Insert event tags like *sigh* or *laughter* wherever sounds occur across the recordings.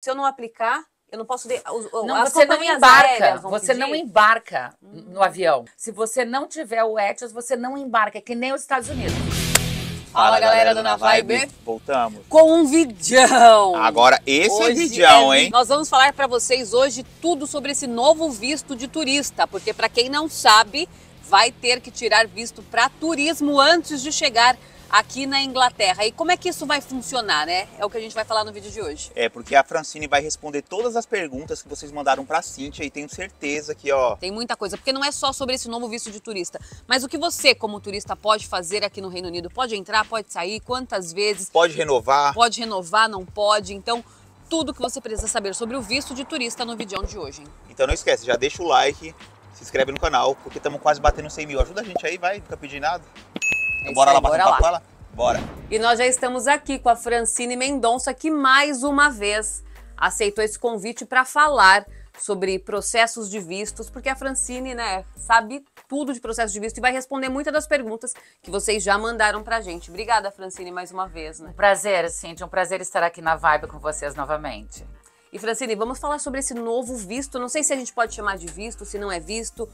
se eu não aplicar, eu não posso. ver Não, você não embarca. você pedir. não embarca uhum. no avião. Se você não tiver o ETIAS, você não embarca, é que nem os Estados Unidos. Fala, Fala galera, do Na Vibe. Voltamos. Com um vidão. Agora, esse é hoje é vidão, é... hein? Nós vamos falar para vocês hoje tudo sobre esse novo visto de turista, porque para quem não sabe, vai ter que tirar visto para turismo antes de chegar aqui na Inglaterra. E como é que isso vai funcionar, né? É o que a gente vai falar no vídeo de hoje. É, porque a Francine vai responder todas as perguntas que vocês mandaram pra Cintia e tenho certeza que, ó... Tem muita coisa, porque não é só sobre esse novo visto de turista, mas o que você, como turista, pode fazer aqui no Reino Unido? Pode entrar, pode sair, quantas vezes? Pode renovar. Pode renovar, não pode, então... Tudo que você precisa saber sobre o visto de turista no vídeo de hoje. Hein? Então não esquece, já deixa o like, se inscreve no canal, porque estamos quase batendo 100 mil. Ajuda a gente aí, vai, Nunca fica pedindo nada. Então, é bora aí, lá bora lá. Bora. E nós já estamos aqui com a Francine Mendonça, que mais uma vez aceitou esse convite para falar sobre processos de vistos, porque a Francine, né, sabe tudo de processo de visto e vai responder muitas das perguntas que vocês já mandaram pra gente. Obrigada, Francine, mais uma vez, né? Um prazer, Cintia, um prazer estar aqui na Vibe com vocês novamente. E Francine, vamos falar sobre esse novo visto. Não sei se a gente pode chamar de visto, se não é visto.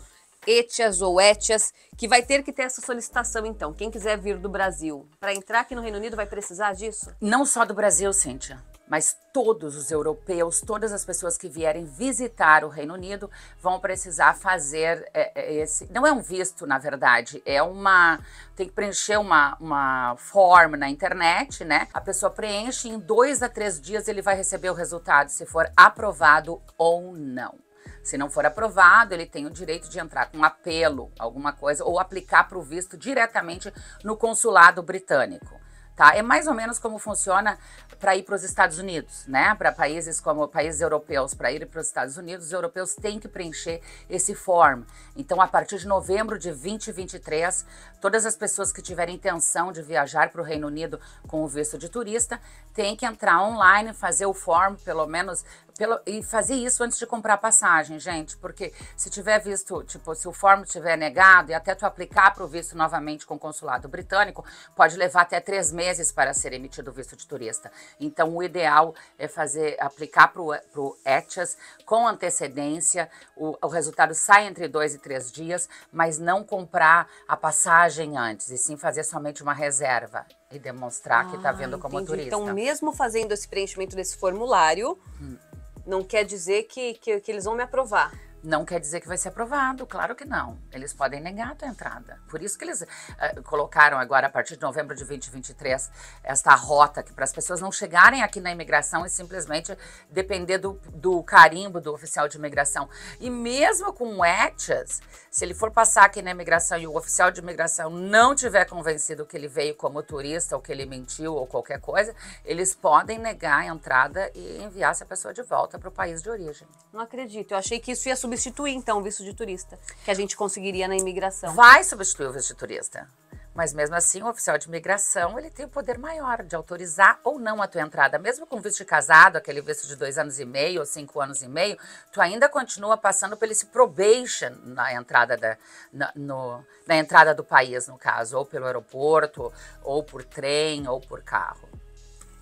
ETIAS ou ETIAS, que vai ter que ter essa solicitação, então. Quem quiser vir do Brasil para entrar aqui no Reino Unido vai precisar disso? Não só do Brasil, Cíntia, mas todos os europeus, todas as pessoas que vierem visitar o Reino Unido vão precisar fazer é, é, esse. Não é um visto, na verdade, é uma. Tem que preencher uma, uma form na internet, né? A pessoa preenche, em dois a três dias ele vai receber o resultado, se for aprovado ou não. Se não for aprovado, ele tem o direito de entrar com apelo, alguma coisa, ou aplicar para o visto diretamente no consulado britânico. Tá? É mais ou menos como funciona para ir para os Estados Unidos, né? Para países como países europeus, para ir para os Estados Unidos, os europeus têm que preencher esse form. Então, a partir de novembro de 2023, todas as pessoas que tiverem intenção de viajar para o Reino Unido com o visto de turista tem que entrar online, fazer o form, pelo menos, pelo, e fazer isso antes de comprar passagem, gente, porque se tiver visto, tipo, se o form tiver negado e até tu aplicar para o visto novamente com o consulado britânico, pode levar até três meses para ser emitido o visto de turista. Então, o ideal é fazer, aplicar para o ETIAS com antecedência, o, o resultado sai entre dois e três dias, mas não comprar a passagem antes, e sim fazer somente uma reserva. E demonstrar tá ah, que está vendo como entendi. Então, turista. Então, mesmo fazendo esse preenchimento desse formulário, hum. não quer dizer que, que, que eles vão me aprovar. Não quer dizer que vai ser aprovado, claro que não. Eles podem negar a tua entrada. Por isso que eles uh, colocaram agora, a partir de novembro de 2023, esta rota que para as pessoas não chegarem aqui na imigração e simplesmente depender do, do carimbo do oficial de imigração. E mesmo com o ETIAS, se ele for passar aqui na imigração e o oficial de imigração não tiver convencido que ele veio como turista ou que ele mentiu ou qualquer coisa, eles podem negar a entrada e enviar essa pessoa de volta para o país de origem. Não acredito. Eu achei que isso ia subir substituir, então, o visto de turista, que a gente conseguiria na imigração. Vai substituir o visto de turista. Mas mesmo assim, o oficial de imigração ele tem o poder maior de autorizar ou não a tua entrada. Mesmo com visto de casado, aquele visto de dois anos e meio ou cinco anos e meio, tu ainda continua passando por esse probation na entrada, da, na, no, na entrada do país, no caso, ou pelo aeroporto, ou por trem, ou por carro.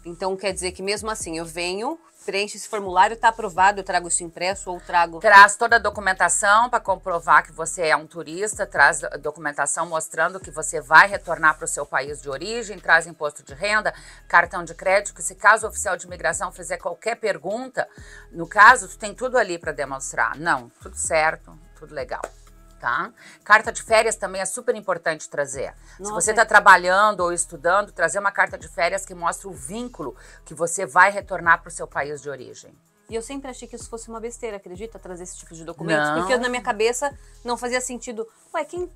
Então quer dizer que mesmo assim eu venho, preencho esse formulário, está aprovado, eu trago isso impresso ou trago. Traz toda a documentação para comprovar que você é um turista, traz documentação mostrando que você vai retornar para o seu país de origem, traz imposto de renda, cartão de crédito, que se caso o oficial de imigração fizer qualquer pergunta, no caso, tu tem tudo ali para demonstrar. Não, tudo certo, tudo legal tá? Carta de férias também é super importante trazer. Nossa. Se você está é. trabalhando ou estudando, trazer uma carta de férias que mostra o vínculo que você vai retornar para o seu país de origem. E eu sempre achei que isso fosse uma besteira, acredita? Trazer esse tipo de documento. Não. Porque na minha cabeça não fazia sentido. Ué, quem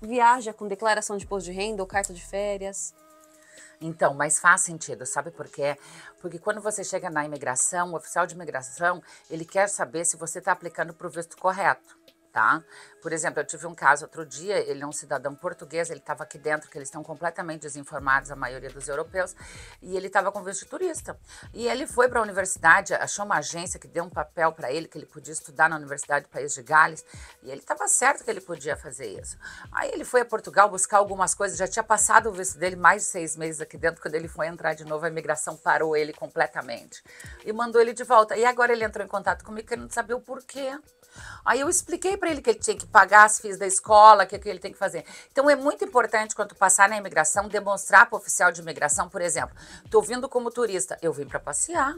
viaja com declaração de imposto de renda ou carta de férias? Então, mas faz sentido, sabe por quê? Porque quando você chega na imigração, o oficial de imigração, ele quer saber se você está aplicando para o visto correto tá? Por exemplo, eu tive um caso outro dia, ele é um cidadão português, ele estava aqui dentro, que eles estão completamente desinformados, a maioria dos europeus, e ele estava com visto turista. E ele foi para a universidade, achou uma agência que deu um papel para ele, que ele podia estudar na Universidade do País de Gales, e ele estava certo que ele podia fazer isso. Aí ele foi a Portugal buscar algumas coisas, já tinha passado o visto dele mais de seis meses aqui dentro, quando ele foi entrar de novo, a imigração parou ele completamente e mandou ele de volta. E agora ele entrou em contato comigo querendo saber o porquê. Aí eu expliquei para para ele que ele tinha que pagar as FIIs da escola, é o que, que ele tem que fazer. Então é muito importante quando tu passar na imigração, demonstrar para o oficial de imigração, por exemplo, estou vindo como turista, eu vim para passear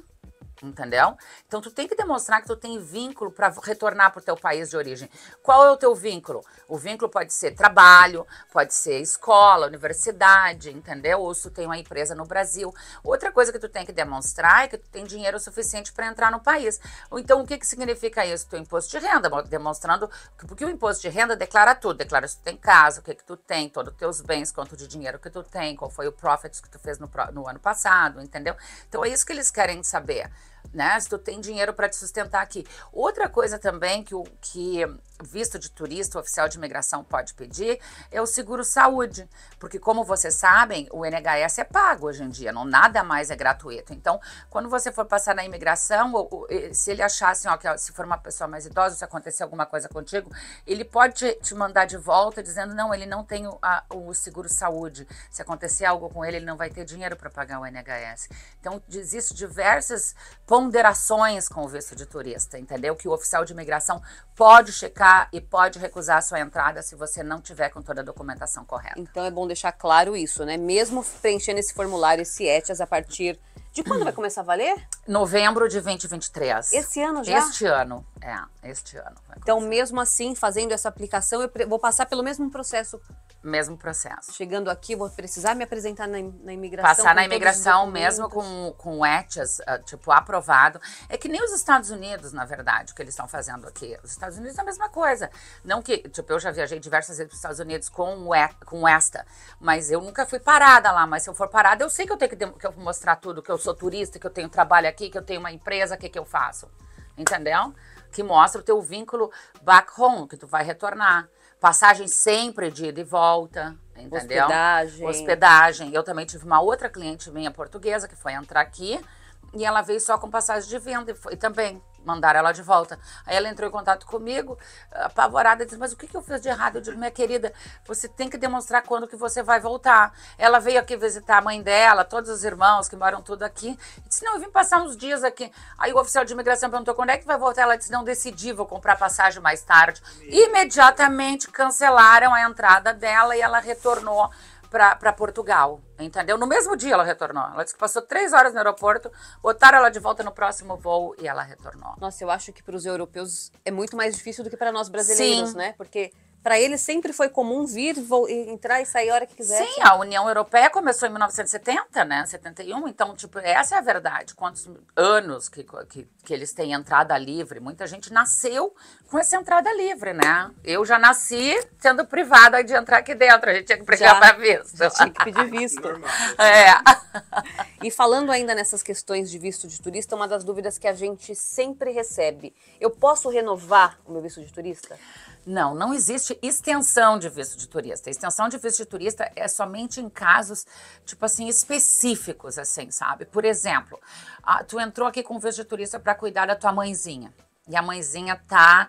entendeu? Então tu tem que demonstrar que tu tem vínculo para retornar para o teu país de origem. Qual é o teu vínculo? O vínculo pode ser trabalho, pode ser escola, universidade, entendeu? Ou se tu tem uma empresa no Brasil. Outra coisa que tu tem que demonstrar é que tu tem dinheiro suficiente para entrar no país. Então o que que significa isso? Teu imposto de renda, demonstrando porque o imposto de renda declara tudo, declara se tu tem casa, o que que tu tem, todos os teus bens, quanto de dinheiro que tu tem, qual foi o profit que tu fez no, no ano passado, entendeu? Então é isso que eles querem saber né? Se tu tem dinheiro para te sustentar aqui. Outra coisa também que o que visto de turista, o oficial de imigração pode pedir é o seguro saúde, porque como vocês sabem, o NHS é pago hoje em dia, não nada mais é gratuito. Então, quando você for passar na imigração, ou, ou, se ele achar assim, ó, que se for uma pessoa mais idosa, se acontecer alguma coisa contigo, ele pode te, mandar de volta dizendo não, ele não tem o, a, o seguro saúde. Se acontecer algo com ele, ele não vai ter dinheiro para pagar o NHS. Então, existem diversas ponderações com o visto de turista, entendeu? Que o oficial de imigração pode checar e pode recusar a sua entrada se você não tiver com toda a documentação correta. Então é bom deixar claro isso, né? Mesmo preenchendo esse formulário, esse ETIAS, a partir de quando vai começar a valer? Novembro de 2023. Esse ano já? Este ano, é, este ano. Então, mesmo assim, fazendo essa aplicação, eu vou passar pelo mesmo processo. Mesmo processo. Chegando aqui, vou precisar me apresentar na, na imigração. Passar na imigração mesmo com, com o ETIAS, ah, tipo, aprovado. É que nem os Estados Unidos, na verdade, o que eles estão fazendo aqui. Os Estados Unidos é a mesma coisa. Não que, tipo, eu já viajei diversas vezes para os Estados Unidos com, o com esta, mas eu nunca fui parada lá. Mas se eu for parada, eu sei que eu tenho que, que eu mostrar tudo que eu sou turista, que eu tenho trabalho aqui, que eu tenho uma empresa, o que, que eu faço? Entendeu? Que mostra o teu vínculo back home, que tu vai retornar. Passagem sempre de ida e volta, entendeu? Hospedagem. Hospedagem. Eu também tive uma outra cliente minha portuguesa que foi entrar aqui e ela veio só com passagem de venda e, foi, e também mandaram ela de volta. Aí ela entrou em contato comigo, apavorada, disse, mas o que, que eu fiz de errado? Eu digo, minha querida, você tem que demonstrar quando que você vai voltar. Ela veio aqui visitar a mãe dela, todos os irmãos que moram tudo aqui. Eu disse, não, eu vim passar uns dias aqui. Aí o oficial de imigração perguntou, quando é que vai voltar? Ela disse, não, decidi, vou comprar passagem mais tarde. Imediatamente cancelaram a entrada dela e ela retornou para Portugal. Entendeu? No mesmo dia ela retornou. Ela disse que passou três horas no aeroporto, botaram ela de volta no próximo voo e ela retornou. Nossa, eu acho que para os europeus é muito mais difícil do que para nós brasileiros, Sim. né? Porque para ele sempre foi comum vir, entrar e sair a hora que quiser. Sim, a União Europeia começou em 1970, né? 71. Então, tipo, essa é a verdade. Quantos anos que, que, que eles têm entrada livre? Muita gente nasceu com essa entrada livre, né? Eu já nasci sendo privada de entrar aqui dentro. A gente tinha que pregar para visto. Tinha que pedir *laughs* visto. Normal. É. E falando ainda nessas questões de visto de turista, uma das dúvidas que a gente sempre recebe: eu posso renovar o meu visto de turista? Não, não existe extensão de visto de turista. extensão de visto de turista é somente em casos, tipo assim, específicos, assim, sabe? Por exemplo, a, ah, tu entrou aqui com visto de turista para cuidar da tua mãezinha. E a mãezinha tá,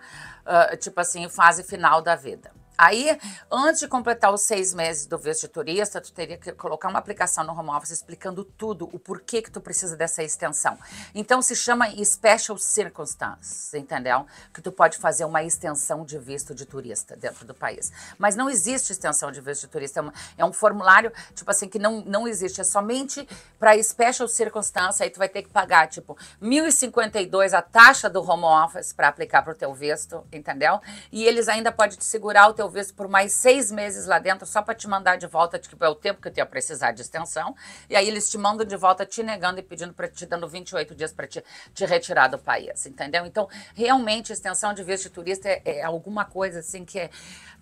uh, tipo assim, em fase final da vida. Aí, antes de completar os seis meses do visto de turista, tu teria que colocar uma aplicação no home office explicando tudo, o porquê que tu precisa dessa extensão. Então, se chama special circumstances, entendeu? Que tu pode fazer uma extensão de visto de turista dentro do país. Mas não existe extensão de visto de turista, é, é um formulário, tipo assim, que não, não existe, é somente para special circunstância, aí tu vai ter que pagar, tipo, 1.052 a taxa do home office para aplicar para o teu visto, entendeu? E eles ainda podem te segurar o teu talvez por mais seis meses lá dentro, só para te mandar de volta, tipo, é o tempo que eu ia precisar de extensão. E aí eles te mandam de volta, te negando e pedindo para te dando 28 dias para te, te retirar do país, entendeu? Então, realmente, extensão de visto de turista é, é alguma coisa assim que é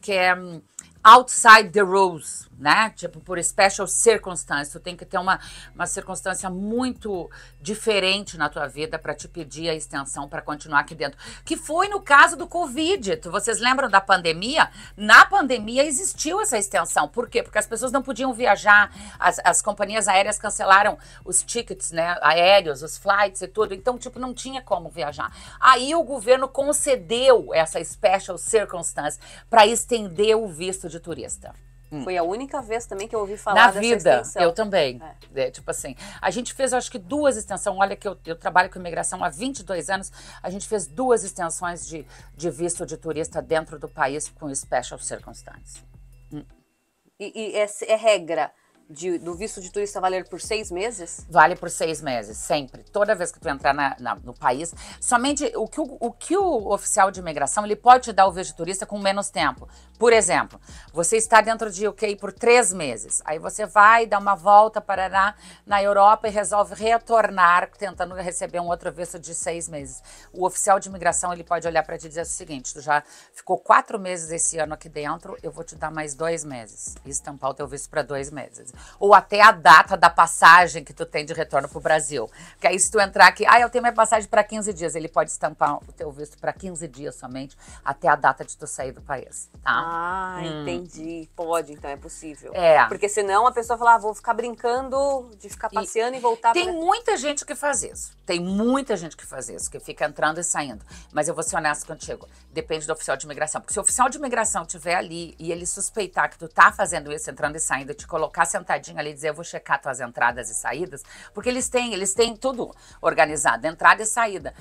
que é hum, outside the rules, né? Tipo, por special circumstance. Tu tem que ter uma, uma circunstância muito diferente na tua vida para te pedir a extensão para continuar aqui dentro. Que foi no caso do Covid. Tu, vocês lembram da pandemia? Na pandemia existiu essa extensão. Por quê? Porque as pessoas não podiam viajar, as, as companhias aéreas cancelaram os tickets, né? Aéreos, os flights e tudo. Então, tipo, não tinha como viajar. Aí o governo concedeu essa special circumstance para extensão estendeu o visto de turista. Hum. Foi a única vez também que eu ouvi falar Na vida, eu também. É. É, tipo assim, a gente fez, acho que duas extensões. Olha que eu, eu, trabalho com imigração há 22 anos. A gente fez duas extensões de, de visto de turista dentro do país com special circumstances. Hum. E, e é, é regra de, do visto de turista valer por seis meses? Vale por seis meses, sempre. Toda vez que tu entrar na, na, no país. Somente o que o, o que o, oficial de imigração ele pode te dar o visto de turista com menos tempo. Por exemplo, você está dentro de UK por três meses. Aí você vai, dar uma volta, para parará na Europa e resolve retornar tentando receber um outro visto de seis meses. O oficial de imigração ele pode olhar para ti e dizer o seguinte: tu já ficou quatro meses esse ano aqui dentro, eu vou te dar mais dois meses. E estampar o teu visto para dois meses ou até a data da passagem que tu tem de retorno para o Brasil. Porque aí se tu entrar aqui, ah, eu tenho minha passagem para 15 dias, ele pode estampar o teu visto para 15 dias somente, até a data de tu sair do país, tá? Ah, hum. entendi. Pode, então, é possível. É. Porque senão a pessoa fala, ah, vou ficar brincando de ficar passeando e, e voltar Tem pra... muita gente que faz isso. Tem muita gente que faz isso, que fica entrando e saindo. Mas eu vou ser honesta contigo, depende do oficial de imigração. Porque se o oficial de imigração estiver ali e ele suspeitar que tu tá fazendo isso, entrando e saindo, e te colocar sentado sentadinha ali e dizer, eu vou checar tuas entradas e saídas, porque eles têm, eles têm tudo organizado, entrada e saída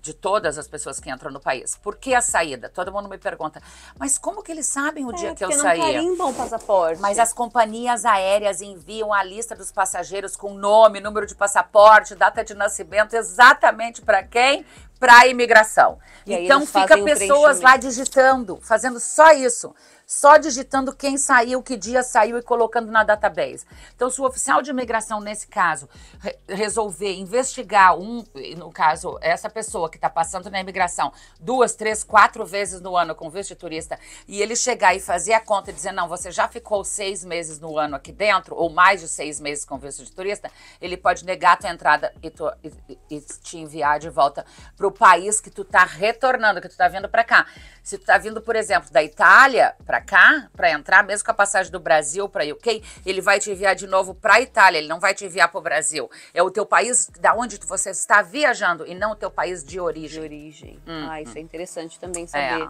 de todas as pessoas que entram no país. Por que a saída? Todo mundo me pergunta, mas como que eles sabem o é, dia que eu não saí? o passaporte. Mas as companhias aéreas enviam a lista dos passageiros com nome, número de passaporte, data de nascimento, exatamente para quem? Para a imigração. E então fica pessoas lá digitando, fazendo só isso só digitando quem saiu, que dia saiu e colocando na database. Então, se o oficial de imigração, nesse caso, re resolver investigar um, no caso, essa pessoa que está passando na imigração duas, três, quatro vezes no ano com visto de turista, e ele chegar e fazer a conta e dizer, não, você já ficou seis meses no ano aqui dentro, ou mais de seis meses com visto de turista, ele pode negar a tua entrada e, tu, e, e te enviar de volta para o país que tu está retornando, que tu está vindo para cá. Se tu está vindo, por exemplo, da Itália para cá, para entrar, mesmo com a passagem do Brasil para UK, ele vai te enviar de novo para Itália, ele não vai te enviar para o Brasil. É o teu país da onde você está viajando e não o teu país de origem. De origem. Hum, ah, isso é hum. é interessante também saber. É.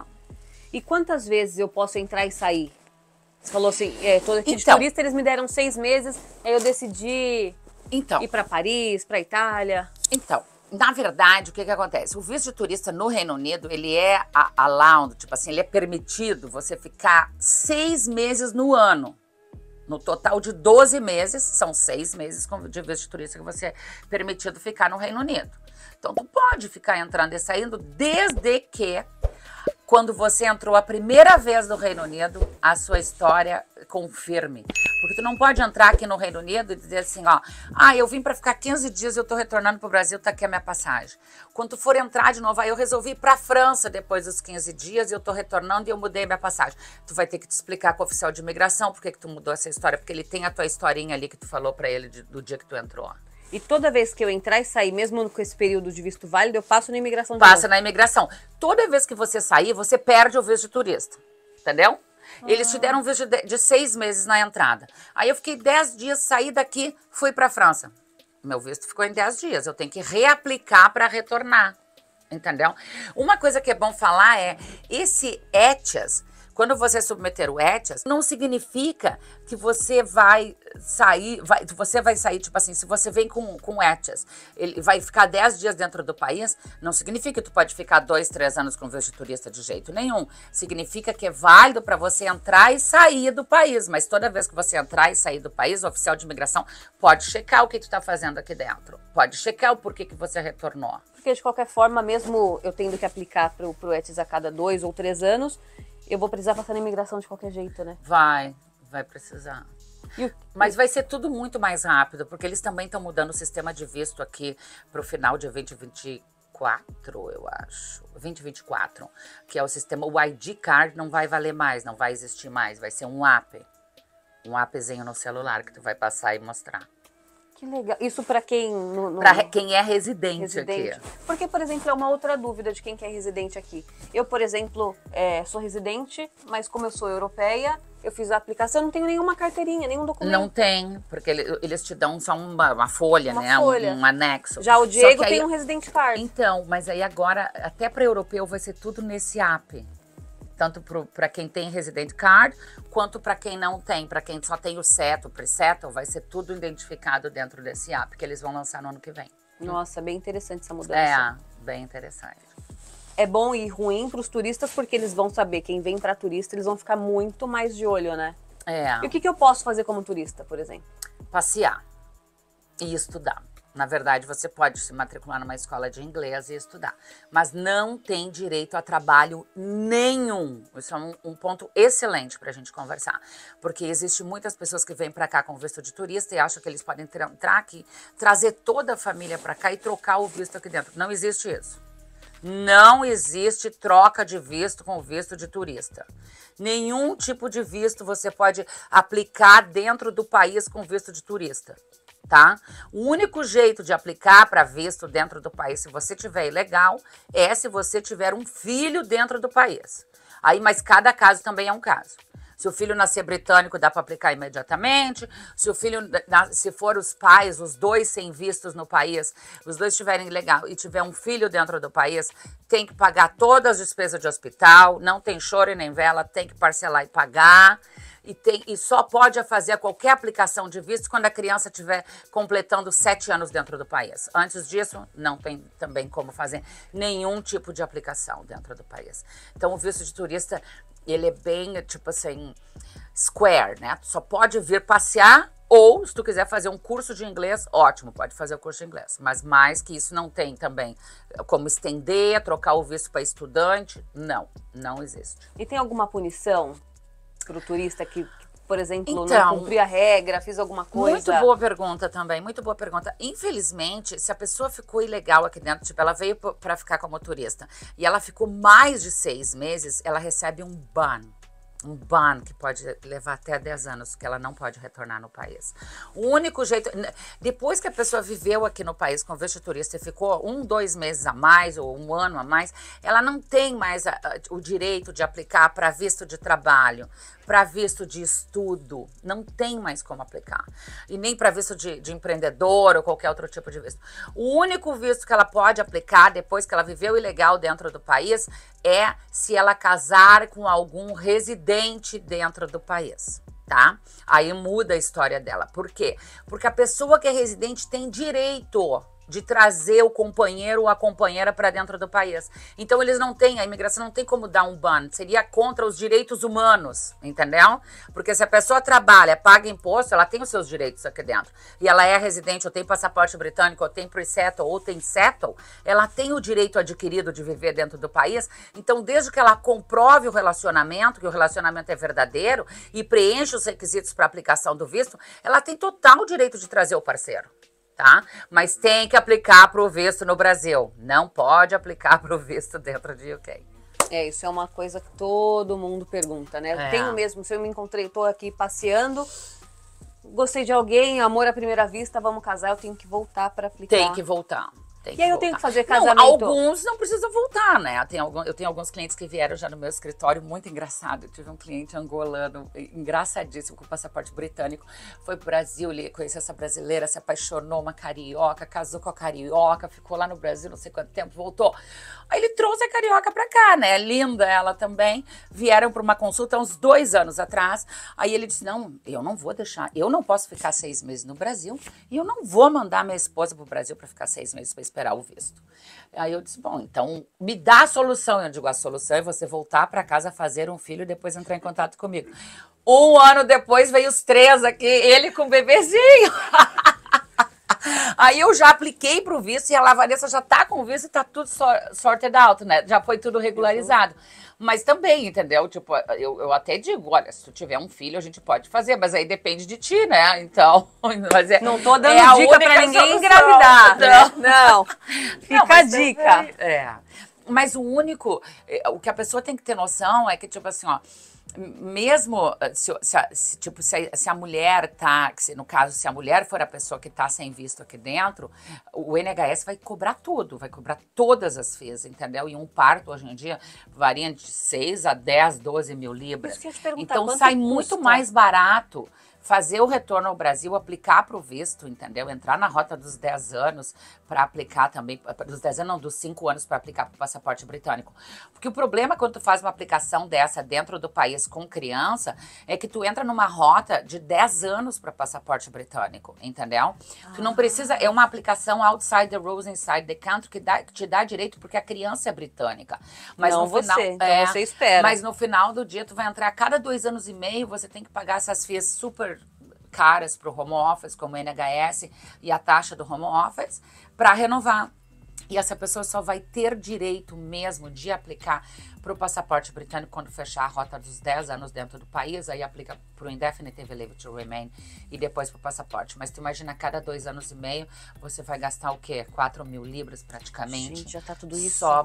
E quantas vezes eu posso entrar e sair? Você falou assim, é, todo aqui então, de turista, eles me deram seis meses, aí eu decidi então, ir para Paris, para Itália. Então, na verdade, o que, que acontece? O visto de turista no Reino Unido, ele é allowed, tipo assim, ele é permitido você ficar seis meses no ano. No total de 12 meses, são seis meses de visto de turista que você é permitido ficar no Reino Unido. Então, tu pode ficar entrando e saindo desde que quando você entrou a primeira vez no Reino Unido, a sua história confirme. Porque tu não pode entrar aqui no Reino Unido e dizer assim, ó, ah, eu vim para ficar 15 dias, eu tô retornando pro Brasil, tá aqui a minha passagem. Quando tu for entrar de novo, aí ah, eu resolvi ir pra França depois dos 15 dias, eu tô retornando e eu mudei minha passagem. Tu vai ter que te explicar com o oficial de imigração por que que tu mudou essa história, porque ele tem a tua historinha ali que tu falou para ele de, do dia que tu entrou. E toda vez que eu entrar e sair, mesmo com esse período de visto válido, eu passo na imigração. Passa na imigração. Toda vez que você sair, você perde o visto de turista. Entendeu? Eles te ah. deram um visto de, de, seis meses na entrada. Aí eu fiquei dez dias, saí daqui, fui para a França. Meu visto ficou em dez dias. Eu tenho que reaplicar para retornar. Entendeu? Uma coisa que é bom falar é: esse ETIAS quando você submeter o ETIAS, não significa que você vai sair, vai, você vai sair, tipo assim, se você vem com, com ETIAS, ele vai ficar 10 dias dentro do país, não significa que tu pode ficar 2, 3 anos com visto turista de jeito nenhum. Significa que é válido para você entrar e sair do país, mas toda vez que você entrar e sair do país, o oficial de imigração pode checar o que tu tá fazendo aqui dentro. Pode checar o porquê que você retornou. Porque de qualquer forma, mesmo eu tendo que aplicar pro, pro ETIAS a cada dois ou três anos, eu vou precisar passar na imigração de qualquer jeito, né? Vai, vai precisar. Mas vai ser tudo muito mais rápido, porque eles também estão mudando o sistema de visto aqui para o final de 2024, eu acho. 2024, que é o sistema. O ID card não vai valer mais, não vai existir mais. Vai ser um app. Um appzinho no celular que tu vai passar e mostrar que legal. Isso para quem no, no... para quem é residente, residente, aqui. Porque, por exemplo, é uma outra dúvida de quem que é residente aqui. Eu, por exemplo, é, sou residente, mas como eu sou europeia, eu fiz a aplicação, eu não tenho nenhuma carteirinha, nenhum documento. Não tem, porque eles te dão só uma, uma folha, uma né? Folha. Um, um, anexo. Já o Diego aí, tem um residente card. Então, mas aí agora, até para europeu vai ser tudo nesse app tanto para quem tem resident card quanto para quem não tem, para quem só tem o seto o pre vai ser tudo identificado dentro desse app que eles vão lançar no ano que vem. Nossa, bem interessante essa mudança. É, bem interessante. É bom e ruim para os turistas porque eles vão saber quem vem para turista, eles vão ficar muito mais de olho, né? É. E o que, que eu posso fazer como turista, por exemplo? Passear e estudar. Na verdade, você pode se matricular numa escola de inglês e estudar, mas não tem direito a trabalho nenhum. Isso é um, um ponto excelente para a gente conversar, porque existe muitas pessoas que vêm para cá com visto de turista e acham que eles podem entrar aqui, trazer toda a família para cá e trocar o visto aqui dentro. Não existe isso. Não existe troca de visto com visto de turista. Nenhum tipo de visto você pode aplicar dentro do país com visto de turista tá? O único jeito de aplicar para visto dentro do país, se você tiver ilegal, é se você tiver um filho dentro do país. Aí, mas cada caso também é um caso. Se o filho nascer britânico, dá para aplicar imediatamente. Se o filho, se for os pais, os dois sem vistos no país, os dois estiverem ilegal e tiver um filho dentro do país, tem que pagar todas as despesas de hospital, não tem choro e nem vela, tem que parcelar e pagar e, tem, e só pode fazer qualquer aplicação de visto quando a criança estiver completando sete anos dentro do país. Antes disso, não tem também como fazer nenhum tipo de aplicação dentro do país. Então, o visto de turista, ele é bem, tipo assim, square, né? só pode vir passear ou, se tu quiser fazer um curso de inglês, ótimo, pode fazer o curso de inglês. Mas mais que isso, não tem também como estender, trocar o visto para estudante. Não, não existe. E tem alguma punição estruturista que, por exemplo, então, não cumpriu a regra, fez alguma coisa? Muito boa pergunta também, muito boa pergunta. Infelizmente, se a pessoa ficou ilegal aqui dentro, tipo, ela veio para ficar como turista e ela ficou mais de seis meses, ela recebe um ban um ban que pode levar até 10 anos, que ela não pode retornar no país. O único jeito, depois que a pessoa viveu aqui no país com visto turista e ficou um, dois meses a mais ou um ano a mais, ela não tem mais a, a, o direito de aplicar para visto de trabalho para visto de estudo. Não tem mais como aplicar. E nem para visto de, de, empreendedor ou qualquer outro tipo de visto. O único visto que ela pode aplicar depois que ela viveu ilegal dentro do país é se ela casar com algum residente dentro do país. Tá? Aí muda a história dela. Por quê? Porque a pessoa que é residente tem direito de trazer o companheiro ou a companheira para dentro do país. Então eles não têm, a imigração não tem como dar um ban, seria contra os direitos humanos, entendeu? Porque se a pessoa trabalha, paga imposto, ela tem os seus direitos aqui dentro. E ela é residente, ou tem passaporte britânico, ou tem pre-settle, ou tem settle, ela tem o direito adquirido de viver dentro do país. Então desde que ela comprove o relacionamento, que o relacionamento é verdadeiro e preenche os requisitos para aplicação do visto, ela tem total direito de trazer o parceiro tá? Mas tem que aplicar visto no Brasil. Não pode aplicar visto *laughs* dentro de UK. É, isso é uma coisa que todo mundo pergunta, né? É. Eu tenho mesmo, se eu me encontrei, tô aqui passeando, gostei de alguém, amor à primeira vista, vamos casar, eu tenho que voltar para aplicar. Tem que voltar. Tem e aí eu tenho que fazer casamento. Não, alguns não precisam voltar, né? Eu tenho, eu tenho alguns clientes que vieram já no meu escritório, muito engraçado. Eu tive um cliente angolano, engraçadíssimo, com passaporte britânico. Foi pro Brasil, conheceu essa brasileira, se apaixonou, uma carioca, casou com a carioca, ficou lá no Brasil não sei quanto tempo, voltou. Aí ele trouxe a carioca pra cá, né? Linda ela também. Vieram pra uma consulta uns dois anos atrás. Aí ele disse: Não, eu não vou deixar, eu não posso ficar seis meses no Brasil e eu não vou mandar minha esposa pro Brasil para ficar seis meses esperar o visto. Aí eu disse, bom, então me dá a solução. Eu digo, a solução é você voltar para casa fazer um filho e depois entrar em contato comigo. Um ano depois veio os três aqui, ele com o bebezinho. *laughs* *laughs* Aí eu já apliquei para o visto e a Vanessa já está com o visto e está tudo sorted out, né? Já foi tudo uhum. regularizado. Mas também, entendeu? Tipo, eu, eu até digo, olha, se tu tiver um filho, a gente pode fazer, mas aí depende de ti, né? *laughs* Então, mas é, não tô dando é dica para ninguém solução, engravidar. Né? Então. *laughs* Não, não. fica não, a dica. É. Mas o único, é, o que a pessoa tem que ter noção é que, tipo assim, ó mesmo eh, se, se, se tipo, se, se, a mulher tá, no caso, se a mulher for a pessoa que está sem visto aqui dentro, o NHS vai cobrar tudo, vai cobrar todas as FIIs, entendeu? E um parto hoje em dia varia de 6 a 10, 12 mil libras. então sai custa? muito mais barato fazer o retorno ao Brasil, aplicar para o visto, entendeu? Entrar na rota dos 10 anos para aplicar também, dos 10 anos, não, dos 5 anos para aplicar para o passaporte britânico. Porque o problema quando tu faz uma aplicação dessa dentro do país com criança é que tu entra numa rota de 10 anos para passaporte britânico, entendeu? Tu não precisa, é uma aplicação outside the rules, inside the country, que, dá, que te dá direito porque a criança é britânica. Mas não no final, você, então é, você espera. Mas no final do dia tu vai entrar, a cada dois anos e meio você tem que pagar essas fias super caras para o home office, como o NHS e a taxa do home office, para renovar. E essa pessoa só vai ter direito mesmo de aplicar para o passaporte britânico quando fechar a rota dos 10 anos dentro do país, aí aplica para o Indefinite Leave to Remain e depois para o passaporte. Mas tu imagina, cada dois anos e meio, você vai gastar o quê? 4 mil libras praticamente. Gente, já tá tudo isso. Só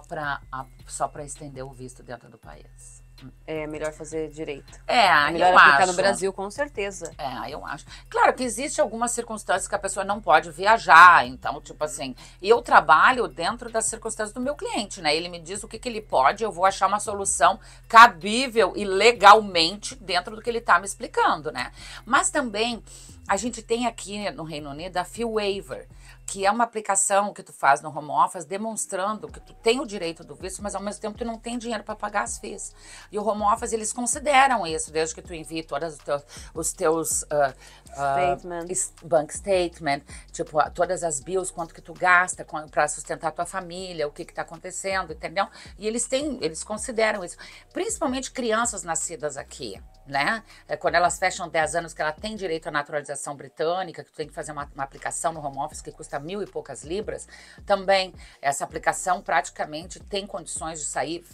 para estender o visto dentro do país é melhor fazer direito. É, é melhor eu acho. no Brasil, com certeza. É, eu acho. Claro que existe algumas circunstâncias que a pessoa não pode viajar, então, tipo assim, eu trabalho dentro das circunstâncias do meu cliente, né? Ele me diz o que, que ele pode, eu vou achar uma solução cabível e legalmente dentro do que ele tá me explicando, né? Mas também a gente tem aqui no Reino Unido a Fee Waiver que é uma aplicação que tu faz no home office, demonstrando que tu tem o direito do visto, mas ao mesmo tempo tu não tem dinheiro para pagar as fees. E o home office, eles consideram isso, desde que tu envie todos os teus, os teus uh, uh, bank statement, tipo, todas as bills, quanto que tu gasta para sustentar tua família, o que que tá acontecendo, entendeu? E eles têm, eles consideram isso. Principalmente crianças nascidas aqui, né? É quando elas fecham 10 anos, que ela tem direito à naturalização britânica, que tu tem que fazer uma, uma aplicação no home office que custa mil e poucas libras, também essa aplicação praticamente tem condições de sair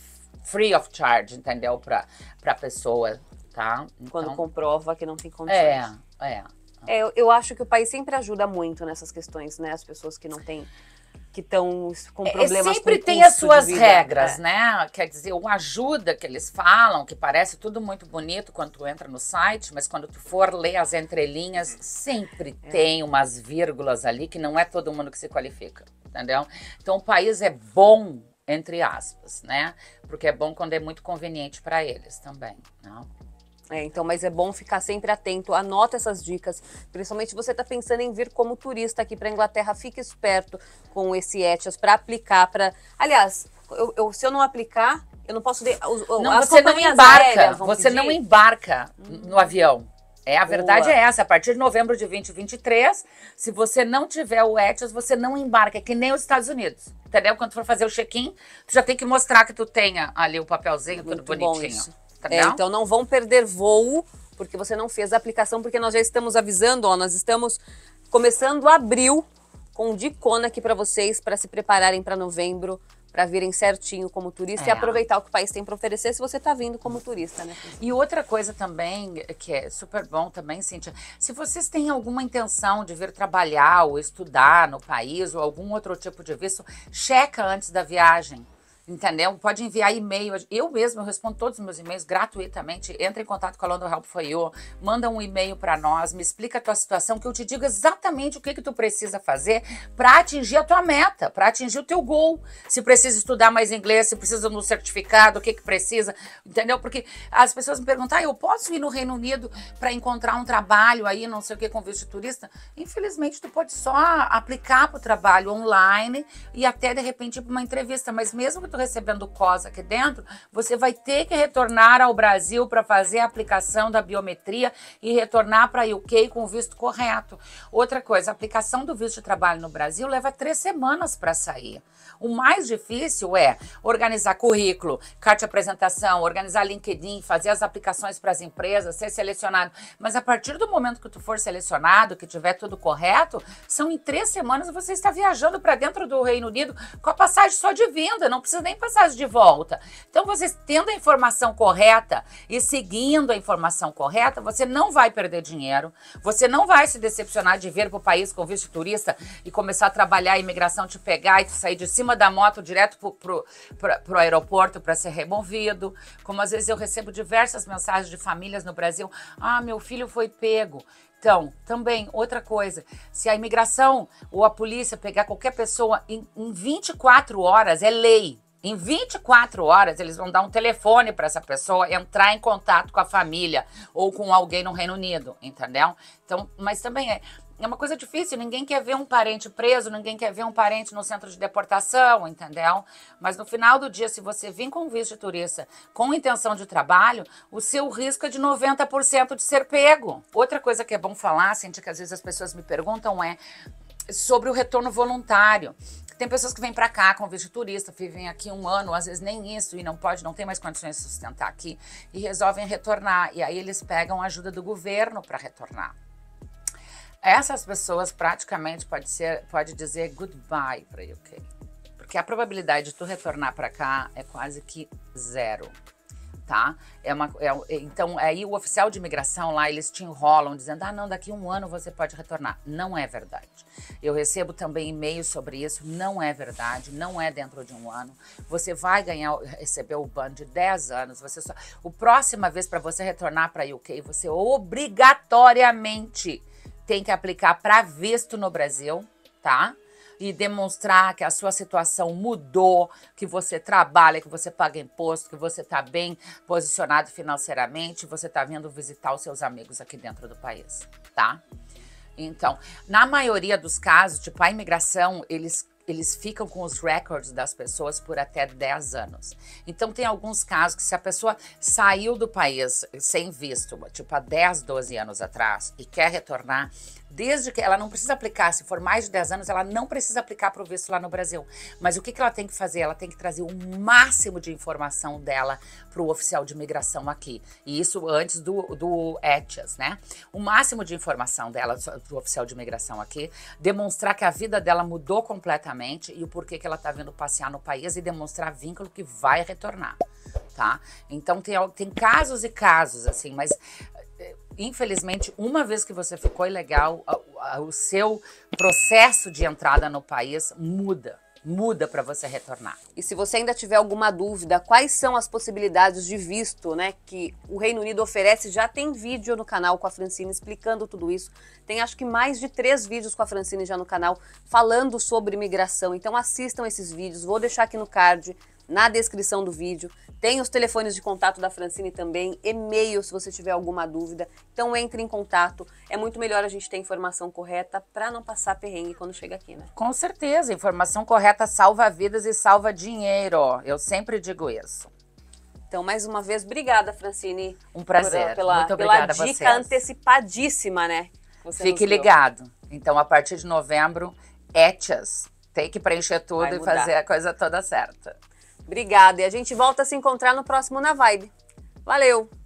free of charge, entendeu? Para a pessoa, tá? Então, Quando comprova que não tem é, condições. É, é. É, eu, eu acho que o país sempre ajuda muito nessas questões, né? As pessoas que não têm que estão com é, é problemas. É, sempre com tem as suas regras, é. né? Quer dizer, o ajuda que eles falam, que parece tudo muito bonito quando tu entra no site, mas quando tu for ler as entrelinhas, sempre é. tem umas vírgulas ali que não é todo mundo que se qualifica, entendeu? Então o país é bom entre aspas, né? Porque é bom quando é muito conveniente para eles também, não? Né? É, então, mas é bom ficar sempre atento, anota essas dicas. Principalmente você está pensando em vir como turista aqui para a Inglaterra, fique esperto com esse ETIAS para aplicar para. Aliás, eu, eu, se eu não aplicar, eu não posso. Não, você não embarca. Você não embarca no hum. avião. É, a verdade Boa. é essa. A partir de novembro de 2023, se você não tiver o ETIAS, você não embarca, é que nem os Estados Unidos. Entendeu? Quando for fazer o check-in, tu já tem que mostrar que tu tenha ali o papelzinho, Muito tudo bonitinho. Tá é, então não vão perder voo porque você não fez a aplicação, porque nós já estamos avisando, ó, nós estamos começando abril com dicona aqui para vocês para se prepararem para novembro, para virem certinho como turista é. e aproveitar o que o país tem para oferecer se você está vindo como turista, né? E outra coisa também que é super bom também, Cintia, se vocês têm alguma intenção de vir trabalhar ou estudar no país ou algum outro tipo de visto, checa antes da viagem Entendeu? Pode enviar e-mail. Eu mesmo eu respondo todos os meus e-mails gratuitamente. Entra em contato com a London Help For You, manda um e-mail para nós, me explica a tua situação, que eu te digo exatamente o que, que tu precisa fazer para atingir a tua meta, para atingir o teu gol. Se precisa estudar mais inglês, se precisa no um certificado, o que, que precisa, entendeu? Porque as pessoas me perguntam, ah, eu posso ir no Reino Unido para encontrar um trabalho aí, não sei o que, com visto turista? Infelizmente, tu pode só aplicar para o trabalho online e até, de repente, ir para uma entrevista. Mas mesmo que recebendo COS aqui dentro, você vai ter que retornar ao Brasil para fazer a aplicação da biometria e retornar para a UK com o visto correto. Outra coisa, a aplicação do visto de trabalho no Brasil leva três semanas para sair. O mais difícil é organizar currículo, carta de apresentação, organizar LinkedIn, fazer as aplicações para as empresas, ser selecionado. Mas a partir do momento que tu for selecionado, que tiver tudo correto, são em três semanas você está viajando para dentro do Reino Unido com a passagem só de vinda, não precisa nem passagem de volta. Então, vocês tendo a informação correta e seguindo a informação correta, você não vai perder dinheiro, você não vai se decepcionar de vir para o país com visto turista e começar a trabalhar, a imigração te pegar e te sair de cima da moto direto para o aeroporto para ser removido. Como às vezes eu recebo diversas mensagens de famílias no Brasil: ah, meu filho foi pego. Então, também, outra coisa, se a imigração ou a polícia pegar qualquer pessoa em, em 24 horas, é lei. Em 24 horas, eles vão dar um telefone para essa pessoa entrar em contato com a família ou com alguém no Reino Unido, entendeu? Então, mas também é, é uma coisa difícil, ninguém quer ver um parente preso, ninguém quer ver um parente no centro de deportação, entendeu? Mas no final do dia, se você vir com um visto de turista com intenção de trabalho, o seu risco é de 90% de ser pego. Outra coisa que é bom falar, sente que às vezes as pessoas me perguntam é sobre o retorno voluntário. Tem pessoas que vêm para cá com visto turista, vivem aqui um ano, às vezes nem isso, e não pode, não tem mais condições de sustentar aqui, e resolvem retornar. E aí eles pegam a ajuda do governo para retornar. Essas pessoas praticamente pode, ser, pode dizer goodbye para UK. Porque a probabilidade de tu retornar para cá é quase que zero tá? É uma, é, é, então, aí o oficial de imigração lá, eles te enrolam dizendo, ah, não, daqui um ano você pode retornar. Não é verdade. Eu recebo também e-mails sobre isso, não é verdade, não é dentro de um ano. Você vai ganhar, receber o ban de 10 anos, você só... O próxima vez para você retornar para UK, você obrigatoriamente tem que aplicar para visto no Brasil, tá? e demonstrar que a sua situação mudou, que você trabalha, que você paga imposto, que você está bem posicionado financeiramente, você está vindo visitar os seus amigos aqui dentro do país, tá? Então, na maioria dos casos, tipo, a imigração, eles eles ficam com os records das pessoas por até 10 anos. Então, tem alguns casos que, se a pessoa saiu do país sem visto, tipo há 10, 12 anos atrás, e quer retornar, Desde que ela não precisa aplicar, se for mais de 10 anos, ela não precisa aplicar para o visto lá no Brasil. Mas o que, que ela tem que fazer? Ela tem que trazer o máximo de informação dela para o oficial de imigração aqui. E isso antes do, do ETIAS, né? O máximo de informação dela para o oficial de imigração aqui, demonstrar que a vida dela mudou completamente e o porquê que ela está vindo passear no país e demonstrar vínculo que vai retornar, tá? Então tem, tem casos e casos, assim, mas infelizmente, uma vez que você ficou ilegal, o seu processo de entrada no país muda. Muda para você retornar. E se você ainda tiver alguma dúvida, quais são as possibilidades de visto né, que o Reino Unido oferece? Já tem vídeo no canal com a Francine explicando tudo isso. Tem acho que mais de três vídeos com a Francine já no canal falando sobre imigração. Então assistam esses vídeos, vou deixar aqui no card na descrição do vídeo. Tem os telefones de contato da Francine também, e-mail se você tiver alguma dúvida. Então entre em contato. É muito melhor a gente ter informação correta para não passar perrengue quando chega aqui, né? Com certeza, informação correta salva vidas e salva dinheiro. Eu sempre digo isso. Então, mais uma vez, obrigada, Francine. Um prazer. Por, pela, muito pela dica vocês. antecipadíssima, né? Fique ligado. Então, a partir de novembro, Etias. Tem que preencher tudo e fazer a coisa toda certa. Obrigada. E a gente volta a se encontrar no próximo Na Vibe. Valeu!